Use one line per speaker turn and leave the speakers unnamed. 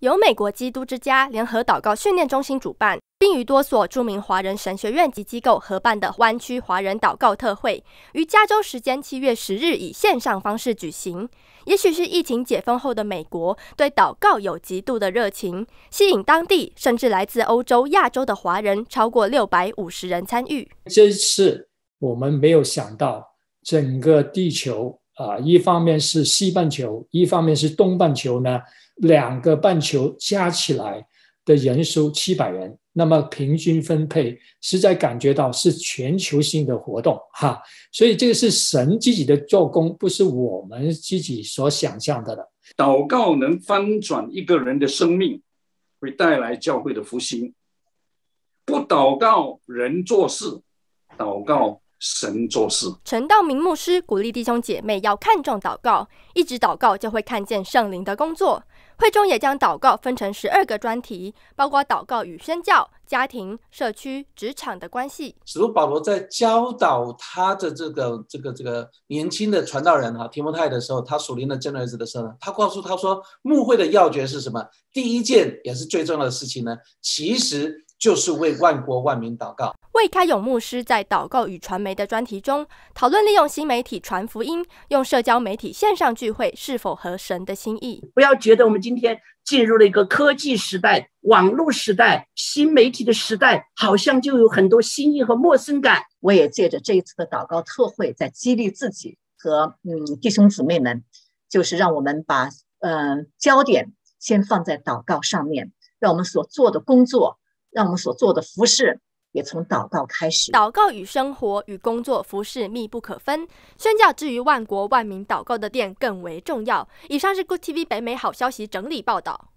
由美国基督之家联合祷告训练中心主办，并与多所著名华人神学院及机构合办的湾区华人祷告特会，于加州时间七月十日以线上方式举行。也许是疫情解封后的美国对祷告有极度的热情，吸引当地甚至来自欧洲、亚洲的华人超过六百五十人参与。
这次我们没有想到，整个地球啊，一方面是西半球，一方面是东半球呢。两个半球加起来的人数七百人，那么平均分配，实在感觉到是全球性的活动哈。所以这个是神自己的做工，不是我们自己所想象的了。
祷告能翻转一个人的生命，会带来教会的复兴。不祷告人做事，祷告神做事。
陈道明牧师鼓励弟兄姐妹要看重祷告，一直祷告就会看见圣灵的工作。会中也将祷告分成十二个专题，包括祷告与宣教、家庭、社区、职场的关系。
史如保罗在教导他的这个这个这个年轻的传道人哈提摩太的时候，他属灵的真儿子的时候呢，他告诉他说，慕会的要诀是什么？第一件也是最重要的事情呢，其实就是为万国万民祷告。
魏开勇牧师在“祷告与传媒”的专题中讨论利用新媒体传福音、用社交媒体线上聚会是否合神的心意。不要觉得我们今天进入了一个科技时代、网络时代、新媒体的时代，好像就有很
多新意和陌生感。我也借着这一次的祷告特会，在激励自己和嗯弟兄姊妹们，就是让我们把嗯焦点先放在祷告上面，让我们所做的工作，让我们所做的服饰。也从祷告开始，祷
告与生活与工作服饰密不可分。宣教之于万国万民，祷告的店更为重要。以上是 Good TV 北美好消息整理报道。